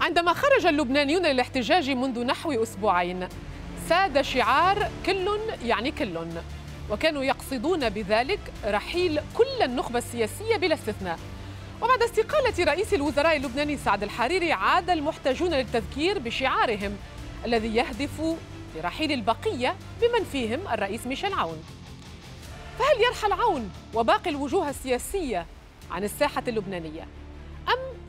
عندما خرج اللبنانيون للاحتجاج منذ نحو أسبوعين ساد شعار كل يعني كل وكانوا يقصدون بذلك رحيل كل النخبة السياسية بلا استثناء وبعد استقالة رئيس الوزراء اللبناني سعد الحريري عاد المحتجون للتذكير بشعارهم الذي يهدف لرحيل البقية بمن فيهم الرئيس ميشيل عون فهل يرحل عون وباقي الوجوه السياسية عن الساحة اللبنانية؟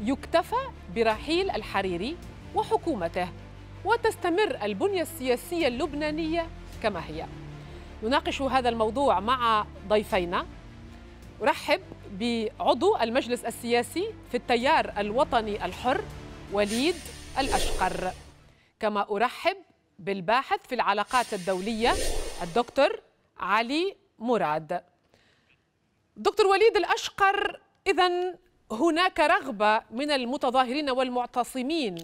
يكتفى برحيل الحريري وحكومته وتستمر البنية السياسية اللبنانية كما هي نناقش هذا الموضوع مع ضيفينا أرحب بعضو المجلس السياسي في التيار الوطني الحر وليد الأشقر كما أرحب بالباحث في العلاقات الدولية الدكتور علي مراد دكتور وليد الأشقر إذا هناك رغبة من المتظاهرين والمعتصمين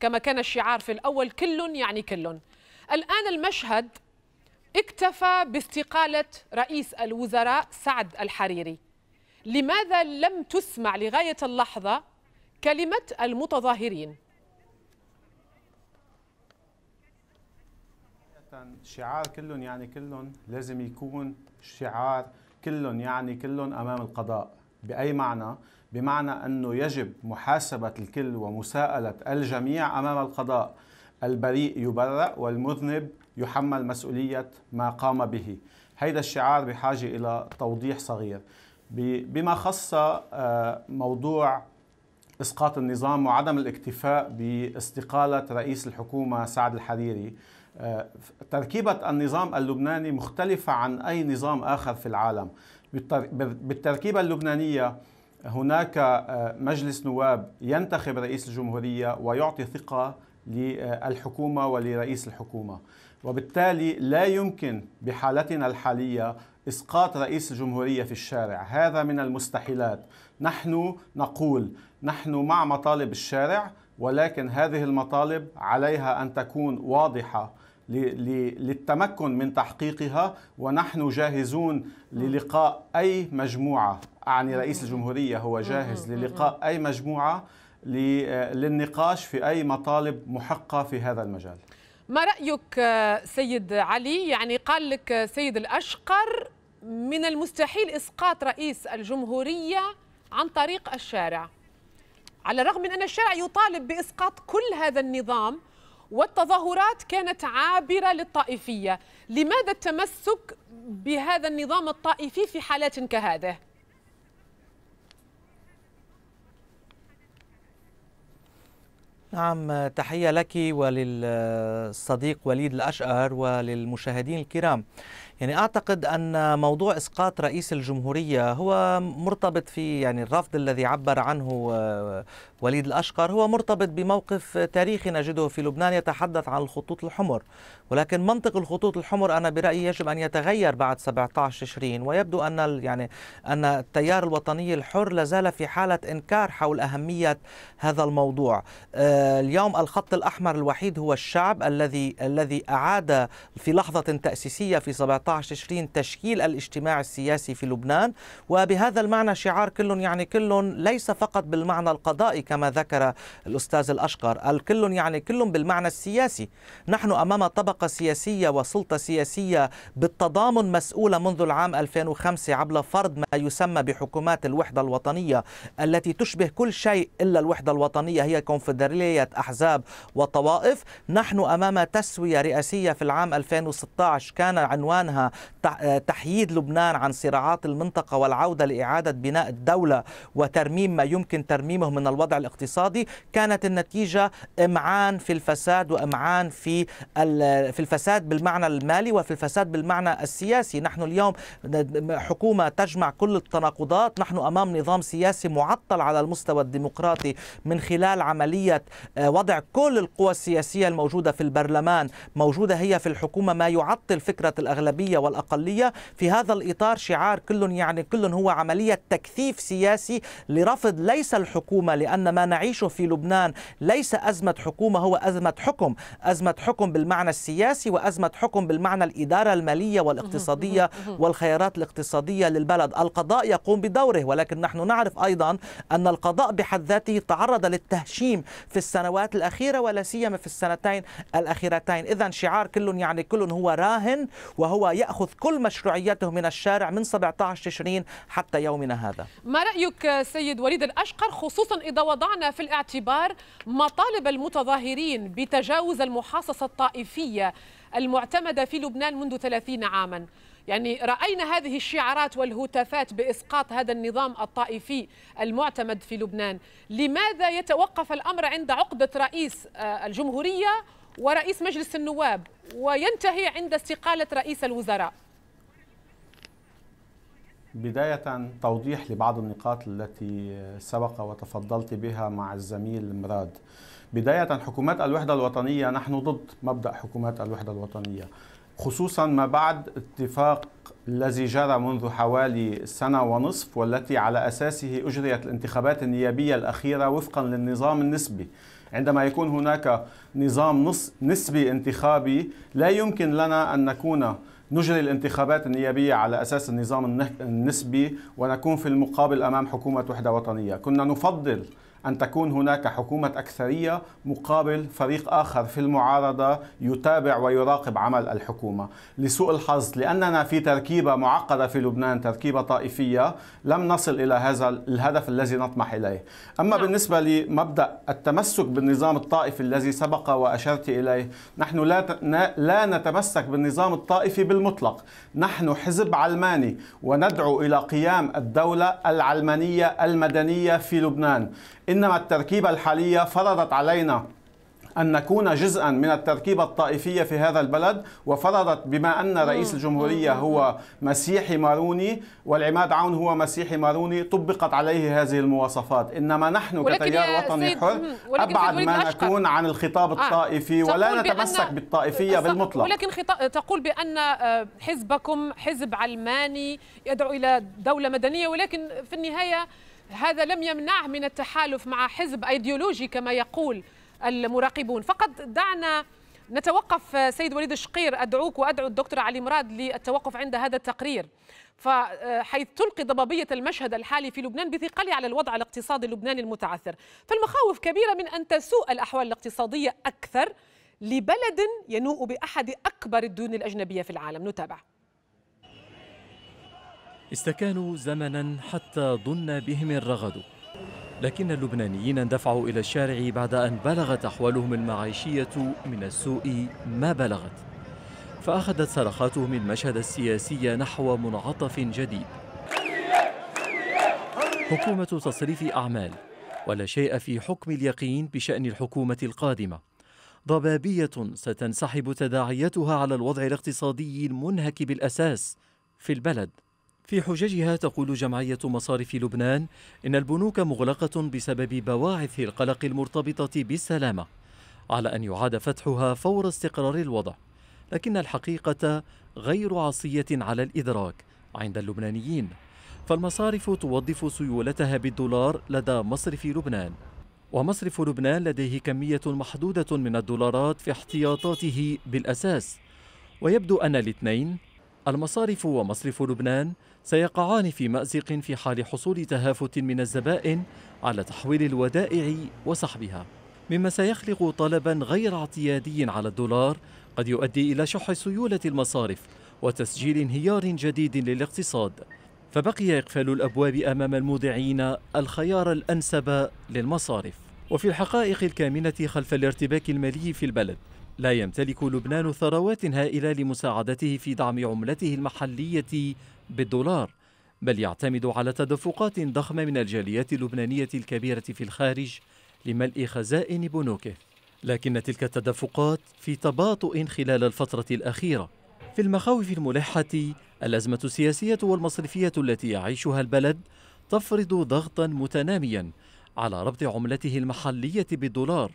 كما كان الشعار في الأول كل يعني كل الآن المشهد اكتفى باستقالة رئيس الوزراء سعد الحريري لماذا لم تسمع لغاية اللحظة كلمة المتظاهرين شعار كلهم يعني كلهم لازم يكون شعار كلهم يعني كلهم أمام القضاء بأي معنى بمعنى أنه يجب محاسبة الكل ومساءلة الجميع أمام القضاء البريء يبرأ والمذنب يحمل مسؤولية ما قام به هذا الشعار بحاجة إلى توضيح صغير بما خص آه، موضوع إسقاط النظام وعدم الاكتفاء باستقالة رئيس الحكومة سعد الحريري آه، تركيبة النظام اللبناني مختلفة عن أي نظام آخر في العالم بالتركيبة اللبنانية هناك آه، مجلس نواب ينتخب رئيس الجمهورية ويعطي ثقة للحكومة ولرئيس الحكومة وبالتالي لا يمكن بحالتنا الحالية اسقاط رئيس الجمهوريه في الشارع هذا من المستحيلات نحن نقول نحن مع مطالب الشارع ولكن هذه المطالب عليها ان تكون واضحه للتمكن من تحقيقها ونحن جاهزون للقاء اي مجموعه اعني رئيس الجمهوريه هو جاهز للقاء اي مجموعه للنقاش في اي مطالب محقه في هذا المجال ما رايك سيد علي يعني قال لك سيد الاشقر من المستحيل اسقاط رئيس الجمهوريه عن طريق الشارع على الرغم من ان الشارع يطالب باسقاط كل هذا النظام والتظاهرات كانت عابره للطائفيه لماذا التمسك بهذا النظام الطائفي في حالات كهذه نعم تحية لك وللصديق وليد الأشقر وللمشاهدين الكرام يعني اعتقد ان موضوع اسقاط رئيس الجمهوريه هو مرتبط في يعني الرفض الذي عبر عنه آه، وليد الاشقر هو مرتبط بموقف تاريخي نجده في لبنان يتحدث عن الخطوط الحمر ولكن منطق الخطوط الحمر انا برايي يجب ان يتغير بعد 17 تشرين ويبدو ان يعني ان التيار الوطني الحر لازال في حاله انكار حول اهميه هذا الموضوع آه، اليوم الخط الاحمر الوحيد هو الشعب الذي الذي اعاد في لحظه تاسيسيه في 17 14 تشرين تشكيل الاجتماع السياسي في لبنان وبهذا المعنى شعار كل يعني كل ليس فقط بالمعنى القضائي كما ذكر الأستاذ الأشقر الكل يعني كل بالمعنى السياسي نحن أمام طبقة سياسية وسلطة سياسية بالتضامن مسؤولة منذ العام 2005 عبر فرض ما يسمى بحكومات الوحدة الوطنية التي تشبه كل شيء إلا الوحدة الوطنية هي كونفدرالية أحزاب وطوائف نحن أمام تسوية رئاسية في العام 2016 كان عنوانها منها آه، تحييد لبنان عن صراعات المنطقة والعودة لإعادة بناء الدولة وترميم ما يمكن ترميمه من الوضع الاقتصادي كانت النتيجة إمعان في الفساد وإمعان في في الفساد بالمعنى المالي وفي الفساد بالمعنى السياسي نحن اليوم حكومة تجمع كل التناقضات نحن أمام نظام سياسي معطل على المستوى الديمقراطي من خلال عملية آه، وضع كل القوى السياسية الموجودة في البرلمان موجودة هي في الحكومة ما يعطل فكرة الأغلبية الجمهورية والأقلية في هذا الإطار شعار كل يعني كل هو عملية تكثيف سياسي لرفض ليس الحكومة لأن ما نعيشه في لبنان ليس أزمة حكومة هو أزمة حكم أزمة حكم بالمعنى السياسي وأزمة حكم بالمعنى الإدارة المالية والاقتصادية والخيارات الاقتصادية للبلد القضاء يقوم بدوره ولكن نحن نعرف أيضا أن القضاء بحد ذاته تعرض للتهشيم في السنوات الأخيرة ولا سيما في السنتين الأخيرتين إذا شعار كل يعني كل هو راهن وهو يأخذ كل مشروعيته من الشارع من 17 تشرين حتى يومنا هذا ما رأيك سيد وليد الأشقر خصوصا إذا وضعنا في الاعتبار مطالب المتظاهرين بتجاوز المحاصصة الطائفية المعتمدة في لبنان منذ 30 عاما يعني رأينا هذه الشعارات والهتافات بإسقاط هذا النظام الطائفي المعتمد في لبنان لماذا يتوقف الأمر عند عقدة رئيس آه، الجمهورية ورئيس مجلس النواب وينتهي عند استقالة رئيس الوزراء بداية توضيح لبعض النقاط التي سبق وتفضلت بها مع الزميل مراد بداية حكومات الوحدة الوطنية نحن ضد مبدأ حكومات الوحدة الوطنية خصوصا ما بعد اتفاق الذي جرى منذ حوالي سنة ونصف والتي على أساسه أجريت الانتخابات النيابية الأخيرة وفقا للنظام النسبي عندما يكون هناك نظام نسبي انتخابي لا يمكن لنا أن نكون نجري الانتخابات النيابية على أساس النظام النسبي ونكون في المقابل أمام حكومة وحدة وطنية كنا نفضل أن تكون هناك حكومة أكثرية مقابل فريق آخر في المعارضة يتابع ويراقب عمل الحكومة لسوء الحظ لأننا في تركيبة معقدة في لبنان تركيبة طائفية لم نصل إلى هذا الهدف الذي نطمح إليه أما نعم. بالنسبة لمبدأ التمسك بالنظام الطائفي الذي سبق وأشرت إليه نحن لا لا نتمسك بالنظام الطائفي بالمطلق نحن حزب علماني وندعو إلى قيام الدولة العلمانية المدنية في لبنان إنما التركيبة الحالية فرضت علينا أن نكون جزءا من التركيبة الطائفية في هذا البلد وفرضت بما أن رئيس الجمهورية هو مسيحي ماروني والعماد عون هو مسيحي ماروني طبقت عليه هذه المواصفات إنما نحن كتيار وطني حر أبعد ما نكون عن الخطاب آه. الطائفي ولا نتمسك بالطائفية بالمطلق ولكن خطاب تقول بأن آه، حزبكم حزب علماني يدعو إلى دولة مدنية ولكن في النهاية هذا لم يمنعه من التحالف مع حزب ايديولوجي كما يقول المراقبون فقط دعنا نتوقف سيد وليد الشقير أدعوك وأدعو الدكتور علي مراد للتوقف عند هذا التقرير فحيث تلقي ضبابية المشهد الحالي في لبنان بثقله على الوضع الاقتصادي اللبناني المتعثر فالمخاوف كبيرة من أن تسوء الأحوال الاقتصادية أكثر لبلد ينوء بأحد أكبر الديون الأجنبية في العالم نتابع استكانوا زمنا حتى ظن بهم الرغد لكن اللبنانيين اندفعوا إلى الشارع بعد أن بلغت أحوالهم المعيشية من السوء ما بلغت فأخذت صرخاتهم المشهد السياسي نحو منعطف جديد حكومة تصريف أعمال ولا شيء في حكم اليقين بشأن الحكومة القادمة ضبابية ستنسحب تداعياتها على الوضع الاقتصادي المنهك بالأساس في البلد في حججها تقول جمعية مصارف لبنان إن البنوك مغلقة بسبب بواعث القلق المرتبطة بالسلامة على أن يعاد فتحها فور استقرار الوضع لكن الحقيقة غير عصية على الإدراك عند اللبنانيين فالمصارف توظف سيولتها بالدولار لدى مصرف لبنان ومصرف لبنان لديه كمية محدودة من الدولارات في احتياطاته بالأساس ويبدو أن الاثنين المصارف ومصرف لبنان سيقعان في مأزق في حال حصول تهافت من الزبائن على تحويل الودائع وسحبها مما سيخلق طلبا غير اعتيادي على الدولار قد يؤدي إلى شح سيولة المصارف وتسجيل انهيار جديد للاقتصاد فبقي إقفال الأبواب أمام المودعين الخيار الأنسب للمصارف وفي الحقائق الكامنة خلف الارتباك المالي في البلد لا يمتلك لبنان ثروات هائلة لمساعدته في دعم عملته المحلية بالدولار بل يعتمد على تدفقات ضخمة من الجاليات اللبنانية الكبيرة في الخارج لملء خزائن بنوكه لكن تلك التدفقات في تباطؤ خلال الفترة الأخيرة في المخاوف الملحة الأزمة السياسية والمصرفية التي يعيشها البلد تفرض ضغطا متناميا على ربط عملته المحلية بالدولار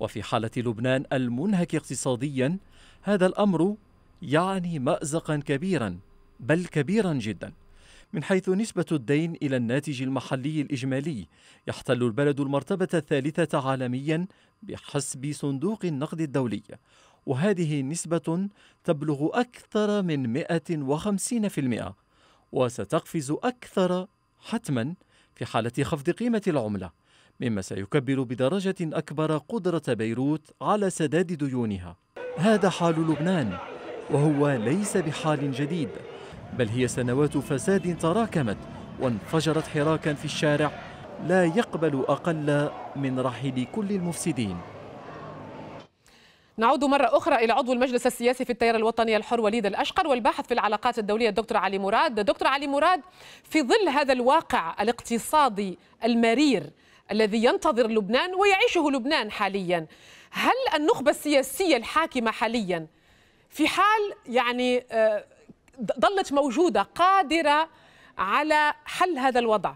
وفي حالة لبنان المنهك اقتصاديا هذا الأمر يعني مأزقا كبيرا بل كبيرا جدا من حيث نسبة الدين إلى الناتج المحلي الإجمالي يحتل البلد المرتبة الثالثة عالميا بحسب صندوق النقد الدولي وهذه نسبة تبلغ أكثر من 150% وستقفز أكثر حتما في حالة خفض قيمة العملة مما سيكبر بدرجة أكبر قدرة بيروت على سداد ديونها هذا حال لبنان وهو ليس بحال جديد بل هي سنوات فساد تراكمت وانفجرت حراكا في الشارع لا يقبل أقل من رحيل كل المفسدين نعود مرة أخرى إلى عضو المجلس السياسي في التيار الوطني الحر وليد الأشقر والباحث في العلاقات الدولية الدكتور علي مراد دكتور علي مراد في ظل هذا الواقع الاقتصادي المرير الذي ينتظر لبنان ويعيشه لبنان حاليا هل النخبة السياسية الحاكمة حاليا في حال يعني آه، ظلت موجودة قادرة على حل هذا الوضع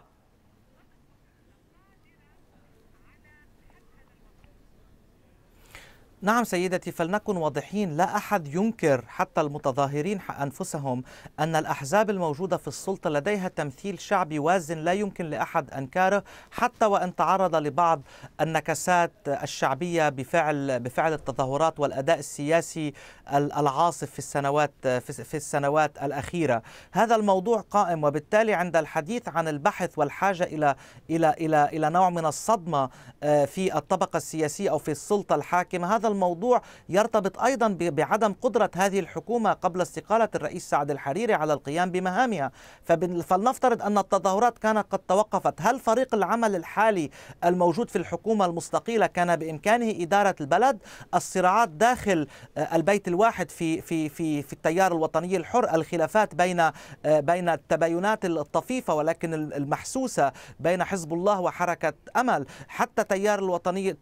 نعم سيدتي فلنكن واضحين لا أحد ينكر حتى المتظاهرين أنفسهم أن الأحزاب الموجودة في السلطة لديها تمثيل شعبي وازن لا يمكن لأحد أنكاره حتى وأن تعرض لبعض النكسات الشعبية بفعل بفعل التظاهرات والأداء السياسي العاصف في السنوات في السنوات الأخيرة هذا الموضوع قائم وبالتالي عند الحديث عن البحث والحاجة إلى إلى إلى إلى نوع من الصدمة آه، في الطبقة السياسية أو في السلطة الحاكمة هذا الموضوع يرتبط أيضا بعدم قدرة هذه الحكومة قبل استقالة الرئيس سعد الحريري على القيام بمهامها فلنفترض أن التظاهرات كانت قد توقفت هل فريق العمل الحالي الموجود في الحكومة المستقيلة كان بإمكانه إدارة البلد الصراعات داخل آه، البيت الواحد في في في في التيار الوطني الحر الخلافات بين آه، بين التباينات الطفيفة ولكن المحسوسة بين حزب الله وحركة أمل حتى تيار الوطني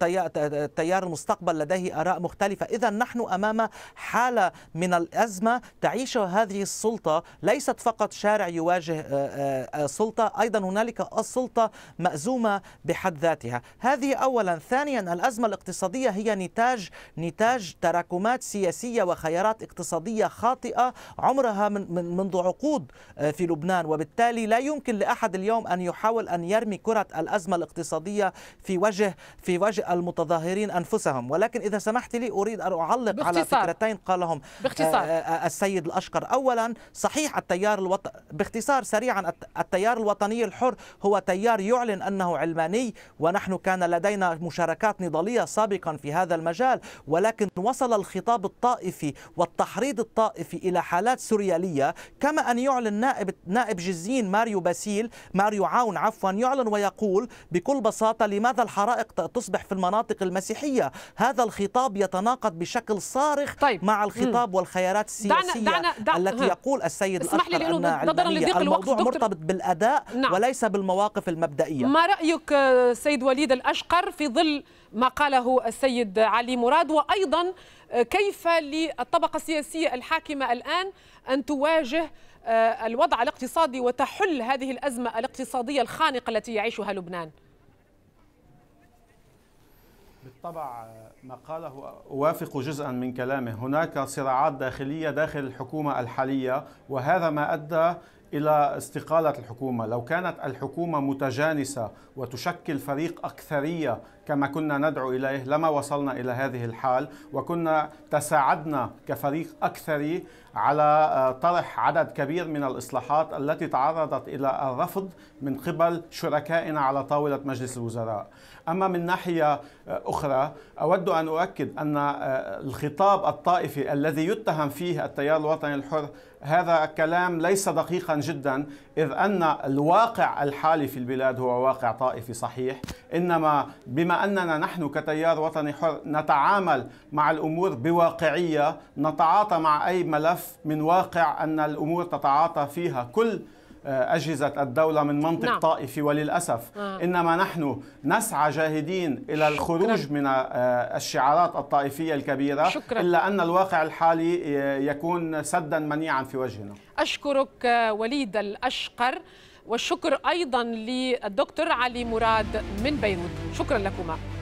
تيار المستقبل لديه آراء مختلفة إذا نحن أمام حالة من الأزمة تعيشها هذه السلطة ليست فقط شارع يواجه آه، آه، آه، سلطة أيضا هنالك السلطة مأزومة بحد ذاتها هذه أولا ثانيا الأزمة الاقتصادية هي نتاج نتاج تراكمات سياسية وخيارات اقتصادية خاطئة عمرها من, من منذ عقود في لبنان وبالتالي لا يمكن لأحد اليوم أن يحاول أن يرمي كرة الأزمة الاقتصادية في وجه في وجه المتظاهرين أنفسهم ولكن إذا سمحت لي أريد أن أعلق باختصار. على فكرتين قالهم آه، باختصار. آه، آه، السيد الأشقر أولا صحيح التيار الوط... باختصار سريعا التيار الوطني الحر هو تيار يعلن أنه علماني ونحن كان لدينا مشاركات نضالية سابقا في هذا المجال ولكن وصل الخطاب الطائفي والتحريض الطائفي إلى حالات سريالية كما أن يعلن نائب نائب جزين ماريو باسيل ماريو عون عفوا يعلن ويقول بكل بساطة لماذا الحرائق تصبح في المناطق المسيحية هذا الخطاب الخطاب يتناقض بشكل صارخ طيب. مع الخطاب م. والخيارات السياسية دعنا دعنا دعنا التي ها. يقول السيد اسمح لي لأنه نظرا لضيق الوقت الموضوع مرتبط بالأداء نعم. وليس بالمواقف المبدئية ما رأيك آه، سيد وليد الأشقر في ظل ما قاله السيد علي مراد وأيضا آه، كيف للطبقة السياسية الحاكمة الآن أن تواجه آه، الوضع الاقتصادي وتحل هذه الأزمة الاقتصادية الخانقة التي يعيشها لبنان طبع ما قاله أوافق جزءا من كلامه هناك صراعات داخلية داخل الحكومة الحالية وهذا ما أدى إلى استقالة الحكومة لو كانت الحكومة متجانسة وتشكل فريق أكثرية كما كنا ندعو إليه لما وصلنا إلى هذه الحال وكنا تساعدنا كفريق أكثري على آه، طرح عدد كبير من الإصلاحات التي تعرضت إلى الرفض من قبل شركائنا على طاولة مجلس الوزراء أما من ناحية آه، أخرى أخرى أود أن أؤكد أن آه، الخطاب الطائفي الذي يتهم فيه التيار الوطني الحر هذا كلام ليس دقيقا جدا إذ أن الواقع الحالي في البلاد هو واقع طائفي صحيح إنما بما أننا نحن كتيار وطني حر نتعامل مع الأمور بواقعية نتعاطى مع أي ملف من واقع أن الأمور تتعاطى فيها كل آه، أجهزة الدولة من منطق نعم. طائفي وللأسف آه. إنما نحن نسعى جاهدين إلى الخروج شكرا. من آه، الشعارات الطائفية الكبيرة شكرا. إلا أن الواقع الحالي آه، يكون سدا منيعا في وجهنا أشكرك وليد الأشقر والشكر أيضا للدكتور علي مراد من بيروت شكرا لكما